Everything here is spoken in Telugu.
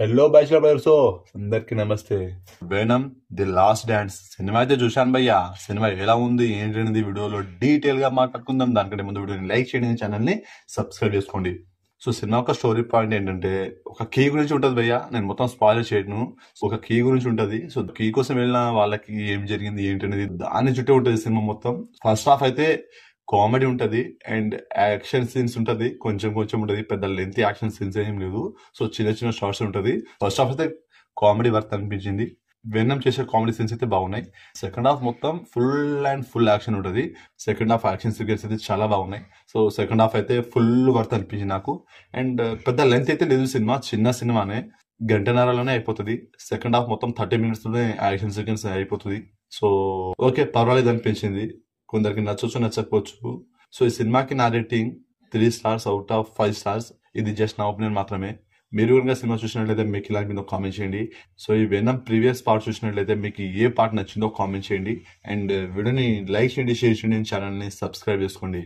హలో బ్యాచులర్ బ్రదర్స్ అందరికి నమస్తే బేనం ది లాస్ట్ డాన్స్ సినిమా అయితే చూశాను భయ్యా సినిమా ఎలా ఉంది ఏంటనేది వీడియోలో డీటెయిల్ గా మాట్లాడుకుందాం దానికంటే ముందు వీడియోని లైక్ చేయండి ఛానల్ ని సబ్స్క్రైబ్ చేసుకోండి సో సినిమా యొక్క స్టోరీ పాయింట్ ఏంటంటే ఒక కీ గురించి ఉంటుంది భయ్యా నేను మొత్తం స్పాయిల్ చేయను ఒక కీ గురించి ఉంటుంది సో కీ కోసం వెళ్ళిన వాళ్ళకి ఏం జరిగింది ఏంటనేది దాని చుట్టూ ఉంటుంది సినిమా మొత్తం ఫస్ట్ హాఫ్ అయితే కామెడీ ఉంటుంది అండ్ యాక్షన్ సీన్స్ ఉంటుంది కొంచెం కొంచెం ఉంటుంది పెద్ద లెంత్ యాక్షన్ సీన్స్ ఏం లేదు సో చిన్న చిన్న షార్ట్స్ ఉంటుంది ఫస్ట్ హాఫ్ అయితే కామెడీ వర్త్ అనిపించింది వెన్నం చేసే కామెడీ సీన్స్ అయితే బాగున్నాయి సెకండ్ హాఫ్ మొత్తం ఫుల్ అండ్ ఫుల్ యాక్షన్ ఉంటుంది సెకండ్ హాఫ్ యాక్షన్ సీక్వెన్స్ అయితే చాలా బాగున్నాయి సో సెకండ్ హాఫ్ అయితే ఫుల్ వర్త్ అనిపించింది నాకు అండ్ పెద్ద లెంత్ అయితే లేదు సినిమా చిన్న సినిమానే గంటన్నరలోనే అయిపోతుంది సెకండ్ హాఫ్ మొత్తం థర్టీ మినిట్స్లోనే యాక్షన్ సీక్వెన్స్ అయిపోతుంది సో ఓకే పర్వాలేదు అనిపించింది కొందరికి నచ్చొచ్చు నచ్చకపోవచ్చు సో ఈ సినిమాకి నా rating three stars out of five stars ఇది జస్ట్ నా ఒపీనియన్ మాత్రమే మీరు కనుక సినిమా చూసినట్లయితే మీకు ఇలాంటి మీద కామెంట్ చేయండి సో ఈ వెనమ్ ప్రీవియస్ పార్ట్ చూసినట్లయితే మీకు ఏ పార్ట్ నచ్చిందో కామెంట్ చేయండి అండ్ వీడియోని లైక్ చేయండి షేర్ చేయండి ఛానల్ని సబ్స్క్రైబ్ చేసుకోండి